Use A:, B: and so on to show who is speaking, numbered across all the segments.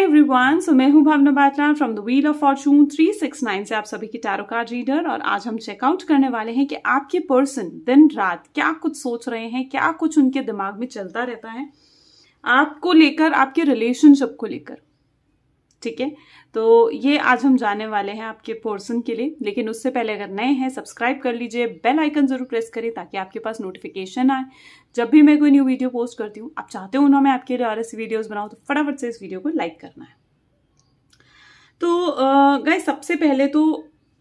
A: Hi everyone so मैं हूं Bhavna Batra from the wheel of fortune 369 से आप सभी की टैरो कार्ड रीडर और आज हम चेकआउट करने वाले हैं कि आपके पर्सन दिन रात क्या कुछ सोच रहे हैं क्या कुछ उनके दिमाग में चलता रहता है आपको लेकर आपके रिलेशनशिप को लेकर ठीक है तो ये आज हम जाने वाले हैं आपके पोर्सन के लिए लेकिन उससे पहले अगर नए हैं सब्सक्राइब कर लीजिए बेल आइकन जरूर प्रेस करें ताकि आपके पास नोटिफिकेशन आए जब भी मैं कोई न्यू वीडियो पोस्ट करती हूँ आप चाहते हो ना मैं आपके लिए और ऐसी वीडियोज़ बनाऊँ तो फटाफट से इस वीडियो को लाइक करना है तो गए सबसे पहले तो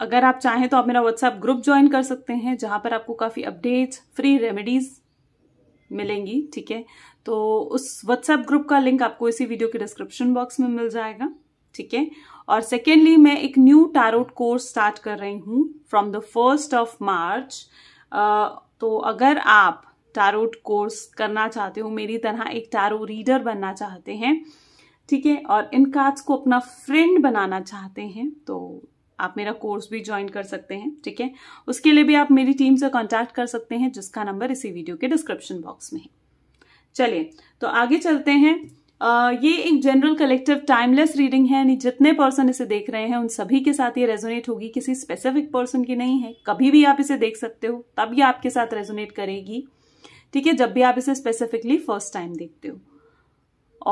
A: अगर आप चाहें तो आप मेरा व्हाट्सएप ग्रुप ज्वाइन कर सकते हैं जहाँ पर आपको काफ़ी अपडेट्स फ्री रेमेडीज़ मिलेंगी ठीक है तो उस व्हाट्सएप ग्रुप का लिंक आपको इसी वीडियो के डिस्क्रिप्शन बॉक्स में मिल जाएगा ठीक है और सेकेंडली मैं एक न्यू टैरोट कोर्स स्टार्ट कर रही हूँ from the first of March तो अगर आप टैरोट कोर्स करना चाहते हो मेरी तरह एक टैरो रीडर बनना चाहते हैं ठीक है और इन कार्ड्स को अपना फ्रेंड बनाना चाहते हैं तो आप मेरा कोर्स भी ज्वाइन कर सकते हैं ठीक है उसके लिए भी आप मेरी टीम से कांटेक्ट कर सकते हैं जिसका नंबर इसी वीडियो के डिस्क्रिप्शन बॉक्स में है चलिए तो आगे चलते हैं ये एक जनरल कलेक्टिव टाइमलेस रीडिंग है यानी जितने पर्सन इसे देख रहे हैं उन सभी के साथ ये रेजोनेट होगी किसी स्पेसिफिक पर्सन की नहीं है कभी भी आप इसे देख सकते हो तब ये आपके साथ रेजोनेट करेगी ठीक है जब भी आप इसे स्पेसिफिकली फर्स्ट टाइम देखते हो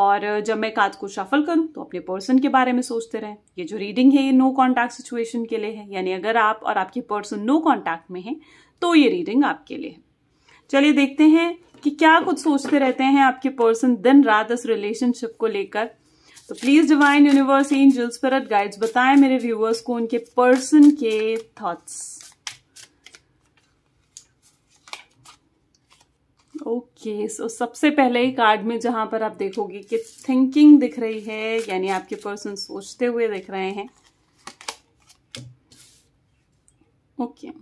A: और जब मैं कार्ड को शफल करूं तो अपने पर्सन के बारे में सोचते रहें ये जो रीडिंग है ये नो कॉन्टैक्ट सिचुएशन के लिए है यानी अगर आप और आपके पर्सन नो कॉन्टैक्ट में है तो ये रीडिंग आपके लिए है चलिए देखते हैं कि क्या कुछ सोचते रहते हैं आपके पर्सन दिन रात इस रिलेशनशिप को लेकर तो please divine universe angel spirit guides बताएं मेरे व्यूअर्स को उनके पर्सन के thoughts okay okay, so so सबसे पहले ही कार्ड में जहां पर आप देखोगे कि थिंकिंग दिख रही है यानी आपके पर्सन सोचते हुए दिख रहे हैं ओके okay.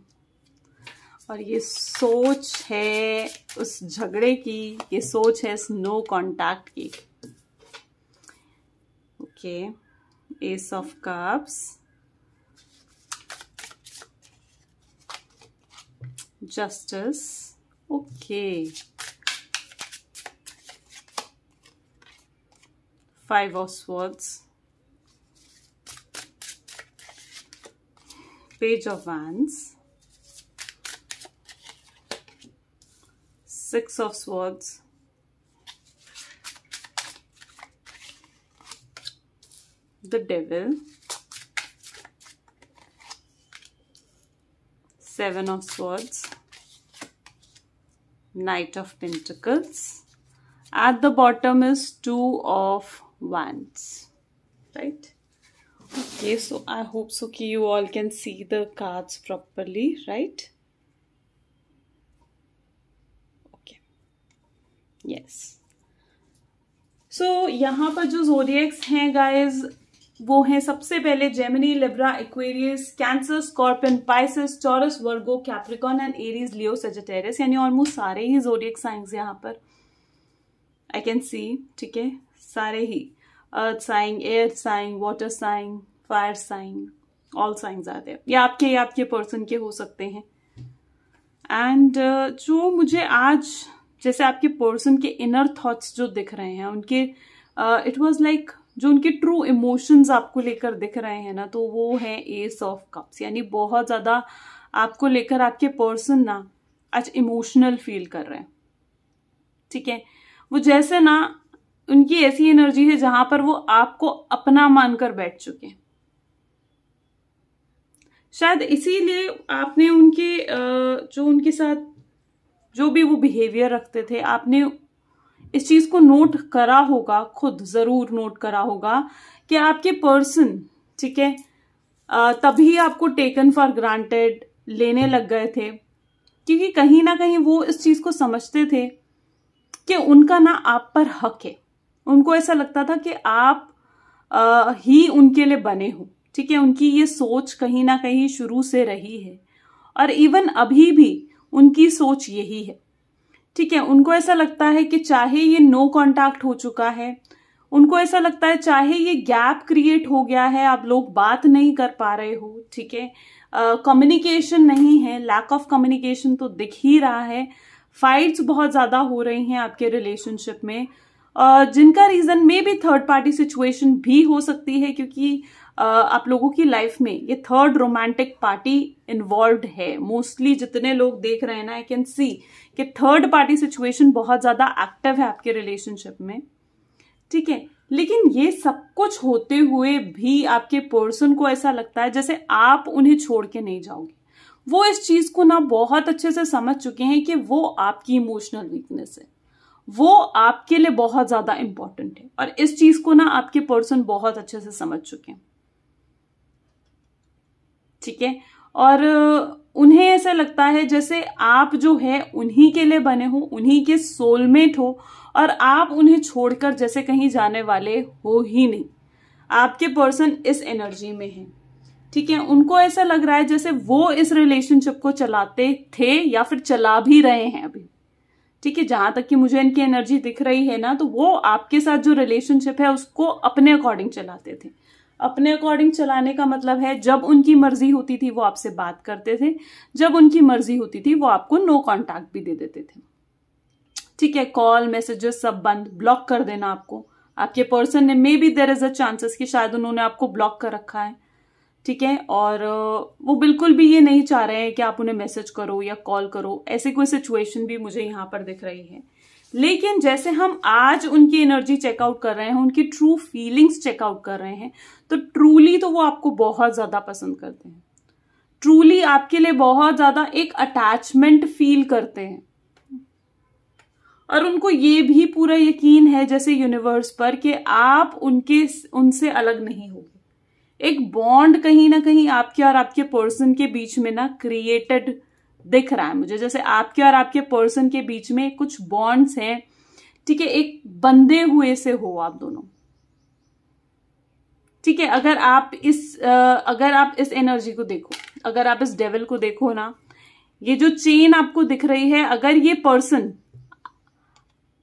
A: और ये सोच है उस झगड़े की ये सोच है इस नो कॉन्टैक्ट की okay ace of cups justice okay five of swords page of wands six of swords the devil seven of swords knight of pentacles at the bottom is two of wands right okay so i hope so you all can see the cards properly right yes so यहाँ पर जो जोरियक्स हैं guys वो हैं सबसे पहले Gemini Libra Aquarius Cancer Scorpion Pisces Taurus Virgo Capricorn and Aries Leo Sagittarius यानी almost सारे ही जोडियक साइंस यहाँ पर आई कैन सी ठीक है सारे ही earth signs air signs water signs fire signs all signs आते हैं ये आपके या आपके पर्सन के हो सकते हैं एंड uh, जो मुझे आज जैसे आपके पर्सन के इनर थॉट्स जो दिख रहे हैं उनके इट वॉज लाइक जो उनके ट्रू इमोशंस आपको लेकर दिख रहे हैं ना तो वो है एस ऑफ कप्स यानी बहुत ज़्यादा आपको लेकर आपके पर्सन ना आज इमोशनल फील कर रहे हैं ठीक है वो जैसे ना उनकी ऐसी एनर्जी है जहां पर वो आपको अपना मानकर बैठ चुके हैं शायद इसीलिए आपने उनके जो उनके साथ जो भी वो बिहेवियर रखते थे आपने इस चीज को नोट करा होगा खुद जरूर नोट करा होगा कि आपके पर्सन ठीक है तभी आपको टेकन फॉर ग्रांटेड लेने लग गए थे क्योंकि कहीं ना कहीं वो इस चीज को समझते थे कि उनका ना आप पर हक है उनको ऐसा लगता था कि आप आ, ही उनके लिए बने हो ठीक है उनकी ये सोच कहीं ना कहीं शुरू से रही है और इवन अभी भी उनकी सोच यही है ठीक है उनको ऐसा लगता है कि चाहे ये नो कांटेक्ट हो चुका है उनको ऐसा लगता है चाहे ये गैप क्रिएट हो गया है आप लोग बात नहीं कर पा रहे हो ठीक है कम्युनिकेशन नहीं है लैक ऑफ कम्युनिकेशन तो दिख ही रहा है फाइट्स बहुत ज़्यादा हो रही हैं आपके रिलेशनशिप में uh, जिनका रीज़न मे भी थर्ड पार्टी सिचुएशन भी हो सकती है क्योंकि आप लोगों की लाइफ में ये थर्ड रोमांटिक पार्टी इन्वॉल्व है मोस्टली जितने लोग देख रहे हैं ना आई कैन सी कि थर्ड पार्टी सिचुएशन बहुत ज्यादा एक्टिव है आपके रिलेशनशिप में ठीक है लेकिन ये सब कुछ होते हुए भी आपके पर्सन को ऐसा लगता है जैसे आप उन्हें छोड़ के नहीं जाओगे वो इस चीज को ना बहुत अच्छे से समझ चुके हैं कि वो आपकी इमोशनल वीकनेस है वो आपके लिए बहुत ज्यादा इंपॉर्टेंट है और इस चीज को ना आपके पर्सन बहुत अच्छे से समझ चुके हैं ठीक है और उन्हें ऐसा लगता है जैसे आप जो है उन्हीं के लिए बने हो उन्हीं के सोलमेट हो और आप उन्हें छोड़कर जैसे कहीं जाने वाले हो ही नहीं आपके पर्सन इस एनर्जी में है ठीक है उनको ऐसा लग रहा है जैसे वो इस रिलेशनशिप को चलाते थे या फिर चला भी रहे हैं अभी ठीक है जहां तक कि मुझे इनकी एनर्जी दिख रही है ना तो वो आपके साथ जो रिलेशनशिप है उसको अपने अकॉर्डिंग चलाते थे अपने अकॉर्डिंग चलाने का मतलब है जब उनकी मर्जी होती थी वो आपसे बात करते थे जब उनकी मर्जी होती थी वो आपको नो कॉन्टैक्ट भी दे देते थे ठीक है कॉल मैसेजेस सब बंद ब्लॉक कर देना आपको आपके पर्सन ने may be there is a chances कि शायद उन्होंने आपको ब्लॉक कर रखा है ठीक है और वो बिल्कुल भी ये नहीं चाह रहे हैं कि आप उन्हें मैसेज करो या कॉल करो ऐसी कोई सिचुएशन भी मुझे यहाँ पर दिख रही है लेकिन जैसे हम आज उनकी एनर्जी चेकआउट कर रहे हैं उनकी ट्रू फीलिंग्स चेकआउट कर रहे हैं तो ट्रूली तो वो आपको बहुत ज्यादा पसंद करते हैं ट्रूली आपके लिए बहुत ज्यादा एक अटैचमेंट फील करते हैं और उनको ये भी पूरा यकीन है जैसे यूनिवर्स पर कि आप उनके उनसे अलग नहीं हो एक बॉन्ड कहीं ना कहीं आपके और आपके पर्सन के बीच में ना क्रिएटेड दिख रहा है मुझे जैसे आपके और आपके पर्सन के बीच में कुछ बॉन्ड्स हैं ठीक है एक बंधे हुए से हो आप दोनों ठीक है अगर आप इस अगर आप इस एनर्जी को देखो अगर आप इस डेवल को देखो ना ये जो चेन आपको दिख रही है अगर ये पर्सन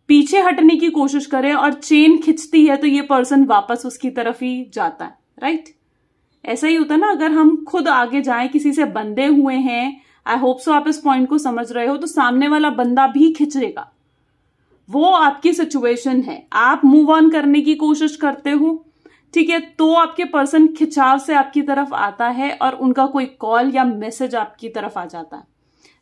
A: पीछे हटने की कोशिश करे और चेन खिंचती है तो ये पर्सन वापस उसकी तरफ ही जाता है राइट ऐसा ही होता है ना अगर हम खुद आगे जाएं किसी से बंधे हुए हैं आई होप सो आप इस पॉइंट को समझ रहे हो तो सामने वाला बंदा भी खिंचेगा वो आपकी सिचुएशन है आप मूव ऑन करने की कोशिश करते हो ठीक है तो आपके पर्सन खिंचाव से आपकी तरफ आता है और उनका कोई कॉल या मैसेज आपकी तरफ आ जाता है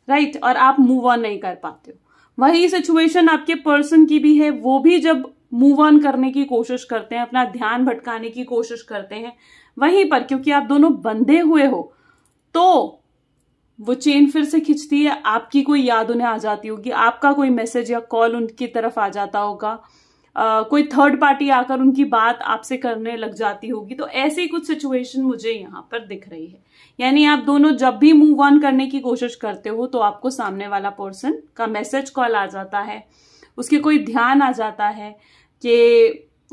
A: राइट right? और आप मूव ऑन नहीं कर पाते हो वही सिचुएशन आपके पर्सन की भी है वो भी जब मूव ऑन करने की कोशिश करते हैं अपना ध्यान भटकाने की कोशिश करते हैं वहीं पर क्योंकि आप दोनों बंधे हुए हो तो वो चेन फिर से खिंचती है आपकी कोई याद उन्हें आ जाती होगी आपका कोई मैसेज या कॉल उनकी तरफ आ जाता होगा Uh, कोई थर्ड पार्टी आकर उनकी बात आपसे करने लग जाती होगी तो ऐसी कुछ सिचुएशन मुझे यहाँ पर दिख रही है यानी आप दोनों जब भी मूव ऑन करने की कोशिश करते हो तो आपको सामने वाला पर्सन का मैसेज कॉल आ जाता है उसके कोई ध्यान आ जाता है कि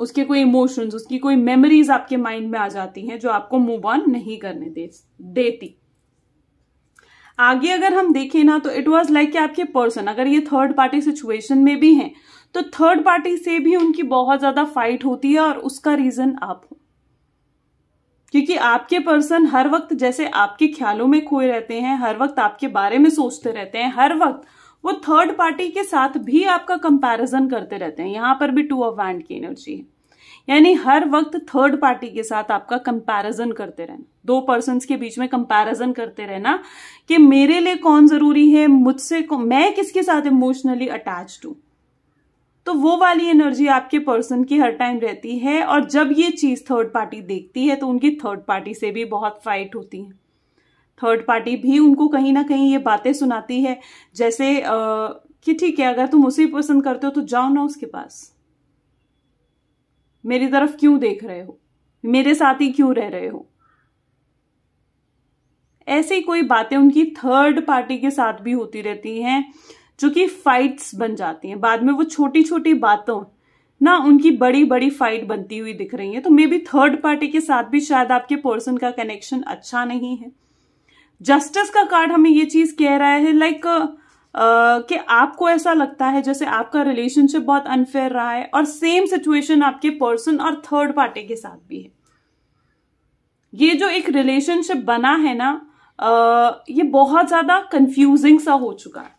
A: उसके कोई इमोशंस उसकी कोई मेमोरीज आपके माइंड में आ जाती हैं जो आपको मूव ऑन नहीं करने दे देती आगे अगर हम देखें ना तो इट वॉज लाइक कि आपके पर्सन अगर ये थर्ड पार्टी सिचुएशन में भी हैं तो थर्ड पार्टी से भी उनकी बहुत ज्यादा फाइट होती है और उसका रीजन आप हो क्योंकि आपके पर्सन हर वक्त जैसे आपके ख्यालों में खोए रहते हैं हर वक्त आपके बारे में सोचते रहते हैं हर वक्त वो थर्ड पार्टी के साथ भी आपका कंपैरिजन करते रहते हैं यहां पर भी टू ऑफ वैंड की एनर्जी है यानी हर वक्त थर्ड पार्टी के साथ आपका कंपैरिजन करते रहना दो पर्सन के बीच में कंपैरिजन करते रहना कि मेरे लिए कौन जरूरी है मुझसे मैं किसके साथ इमोशनली अटैच हूं तो वो वाली एनर्जी आपके पर्सन की हर टाइम रहती है और जब ये चीज थर्ड पार्टी देखती है तो उनकी थर्ड पार्टी से भी बहुत फाइट होती है थर्ड पार्टी भी उनको कहीं ना कहीं ये बातें सुनाती है जैसे आ, कि ठीक है अगर तुम उसे पसंद करते हो तो जाओ ना उसके पास मेरी तरफ क्यों देख रहे हो मेरे साथ ही क्यों रह रहे हो ऐसी कोई बातें उनकी थर्ड पार्टी के साथ भी होती रहती हैं जो कि फाइट्स बन जाती हैं बाद में वो छोटी छोटी बातों ना उनकी बड़ी बड़ी फाइट बनती हुई दिख रही है तो मे बी थर्ड पार्टी के साथ भी शायद आपके पर्सन का कनेक्शन अच्छा नहीं है जस्टिस का कार्ड हमें ये चीज कह रहा है लाइक like, कि आपको ऐसा लगता है जैसे आपका रिलेशनशिप बहुत अनफेयर रहा है और सेम सिचुएशन आपके पर्सन और थर्ड पार्टी के साथ भी है ये जो एक रिलेशनशिप बना है ना आ, ये बहुत ज्यादा कंफ्यूजिंग सा हो चुका है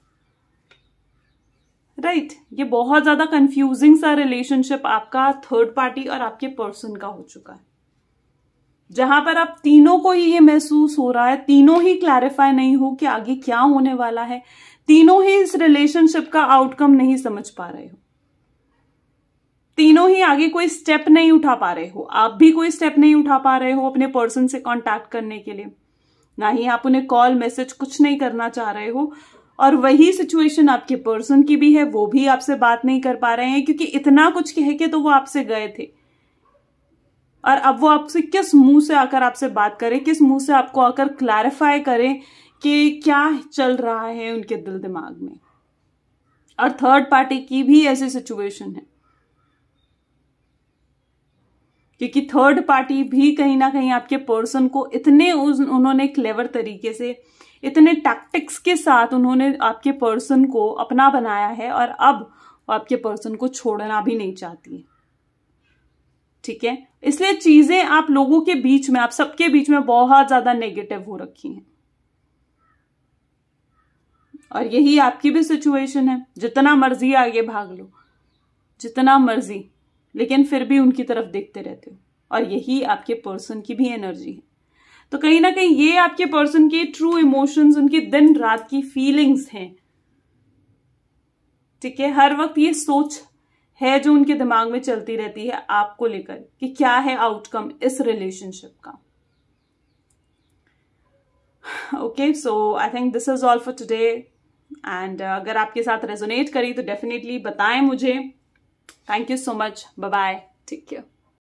A: राइट right? ये बहुत ज्यादा कंफ्यूजिंग सा रिलेशनशिप आपका थर्ड पार्टी और आपके पर्सन का हो चुका है जहां पर आप तीनों को ही ये महसूस हो रहा है तीनों ही क्लैरिफाई नहीं हो कि आगे क्या होने वाला है तीनों ही इस रिलेशनशिप का आउटकम नहीं समझ पा रहे हो तीनों ही आगे कोई स्टेप नहीं उठा पा रहे हो आप भी कोई स्टेप नहीं उठा पा रहे हो अपने पर्सन से कांटेक्ट करने के लिए ना ही आप उन्हें कॉल मैसेज कुछ नहीं करना चाह रहे हो और वही सिचुएशन आपके पर्सन की भी है वो भी आपसे बात नहीं कर पा रहे हैं क्योंकि इतना कुछ कह के तो वो आपसे गए थे और अब वो आपसे किस मुंह से आकर आपसे बात करें किस मुंह से आपको आकर क्लैरिफाई करें कि क्या चल रहा है उनके दिल दिमाग में और थर्ड पार्टी की भी ऐसी सिचुएशन है क्योंकि थर्ड पार्टी भी कहीं ना कहीं आपके पर्सन को इतने उन्होंने क्लेवर तरीके से इतने टैक्टिक्स के साथ उन्होंने आपके पर्सन को अपना बनाया है और अब आपके पर्सन को छोड़ना भी नहीं चाहती है ठीक है इसलिए चीजें आप लोगों के बीच में आप सबके बीच में बहुत ज्यादा नेगेटिव हो रखी हैं और यही आपकी भी सिचुएशन है जितना मर्जी आगे भाग लो जितना मर्जी लेकिन फिर भी उनकी तरफ देखते रहते हो और यही आपके पर्सन की भी एनर्जी है तो कहीं ना कहीं ये आपके पर्सन के ट्रू इमोशंस उनकी दिन रात की फीलिंग्स हैं ठीक है हर वक्त ये सोच है जो उनके दिमाग में चलती रहती है आपको लेकर कि क्या है आउटकम इस रिलेशनशिप का okay so I think this is all for today and uh, अगर आपके साथ रेजोनेट करी तो डेफिनेटली बताएं मुझे thank you so much bye take care